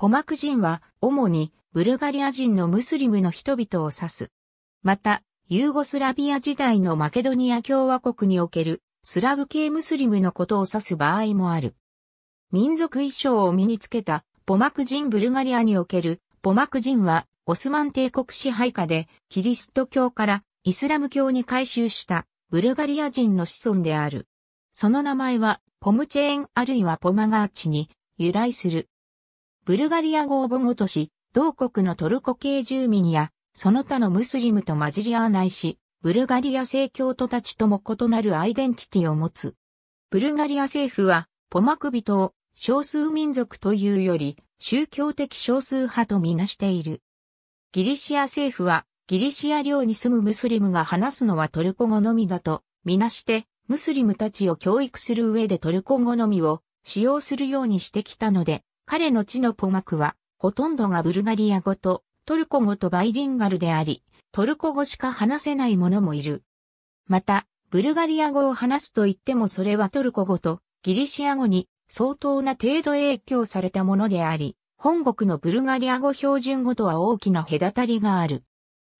ポマク人は主にブルガリア人のムスリムの人々を指す。また、ユーゴスラビア時代のマケドニア共和国におけるスラブ系ムスリムのことを指す場合もある。民族衣装を身につけたポマク人ブルガリアにおけるポマク人はオスマン帝国支配下でキリスト教からイスラム教に改宗したブルガリア人の子孫である。その名前はポムチェーンあるいはポマガーチに由来する。ブルガリア語を母語とし、同国のトルコ系住民や、その他のムスリムと混じり合わないし、ブルガリア正教徒たちとも異なるアイデンティティを持つ。ブルガリア政府は、ポマク人を少数民族というより、宗教的少数派とみなしている。ギリシア政府は、ギリシア領に住むムスリムが話すのはトルコ語のみだと、みなして、ムスリムたちを教育する上でトルコ語のみを使用するようにしてきたので、彼の地のポマクは、ほとんどがブルガリア語とトルコ語とバイリンガルであり、トルコ語しか話せない者もいる。また、ブルガリア語を話すと言ってもそれはトルコ語とギリシア語に相当な程度影響されたものであり、本国のブルガリア語標準語とは大きな隔たりがある。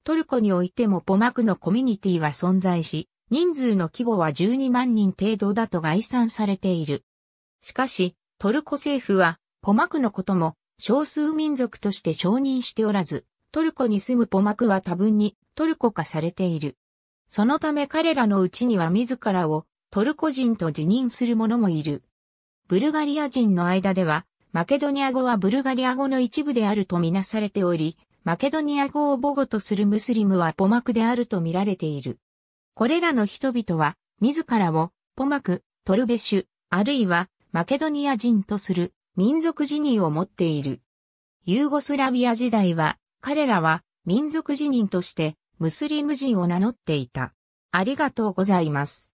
トルコにおいてもポマクのコミュニティは存在し、人数の規模は12万人程度だと概算されている。しかし、トルコ政府はポマクのことも少数民族として承認しておらず、トルコに住むポマクは多分にトルコ化されている。そのため彼らのうちには自らをトルコ人と自認する者もいる。ブルガリア人の間では、マケドニア語はブルガリア語の一部であるとみなされており、マケドニア語を母語とするムスリムはポマクであるとみられている。これらの人々は、自らをポマク、トルベシュ、あるいはマケドニア人とする。民族辞任を持っている。ユーゴスラビア時代は、彼らは民族辞任としてムスリム人を名乗っていた。ありがとうございます。